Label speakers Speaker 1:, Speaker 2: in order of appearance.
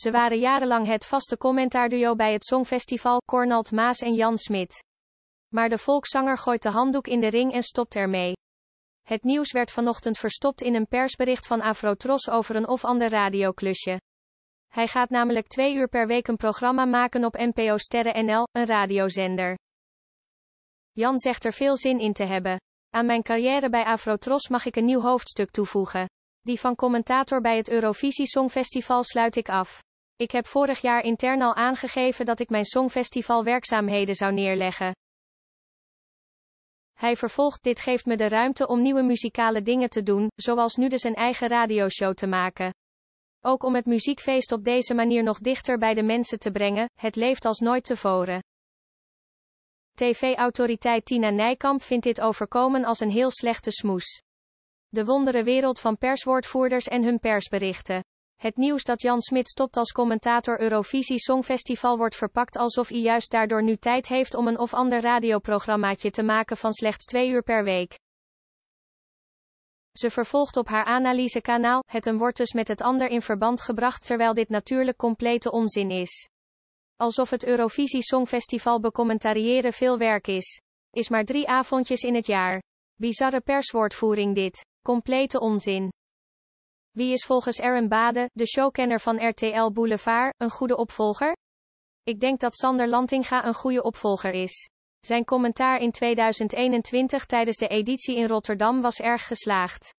Speaker 1: Ze waren jarenlang het vaste commentaarduo bij het Songfestival, Cornald Maas en Jan Smit. Maar de volkszanger gooit de handdoek in de ring en stopt ermee. Het nieuws werd vanochtend verstopt in een persbericht van Afrotros over een of ander radioklusje. Hij gaat namelijk twee uur per week een programma maken op NPO Sterren NL, een radiozender. Jan zegt er veel zin in te hebben. Aan mijn carrière bij Afrotros mag ik een nieuw hoofdstuk toevoegen. Die van commentator bij het Eurovisie Songfestival sluit ik af. Ik heb vorig jaar intern al aangegeven dat ik mijn werkzaamheden zou neerleggen. Hij vervolgt: Dit geeft me de ruimte om nieuwe muzikale dingen te doen, zoals nu dus een eigen radioshow te maken. Ook om het muziekfeest op deze manier nog dichter bij de mensen te brengen, het leeft als nooit tevoren. TV-autoriteit Tina Nijkamp vindt dit overkomen als een heel slechte smoes. De wondere wereld van perswoordvoerders en hun persberichten. Het nieuws dat Jan Smit stopt als commentator Eurovisie Songfestival wordt verpakt alsof hij juist daardoor nu tijd heeft om een of ander radioprogrammaatje te maken van slechts twee uur per week. Ze vervolgt op haar analysekanaal, het een wordt dus met het ander in verband gebracht terwijl dit natuurlijk complete onzin is. Alsof het Eurovisie Songfestival becommentariëren veel werk is. Is maar drie avondjes in het jaar. Bizarre perswoordvoering dit. Complete onzin. Wie is volgens Aaron Bade, de showkenner van RTL Boulevard, een goede opvolger? Ik denk dat Sander Lantinga een goede opvolger is. Zijn commentaar in 2021 tijdens de editie in Rotterdam was erg geslaagd.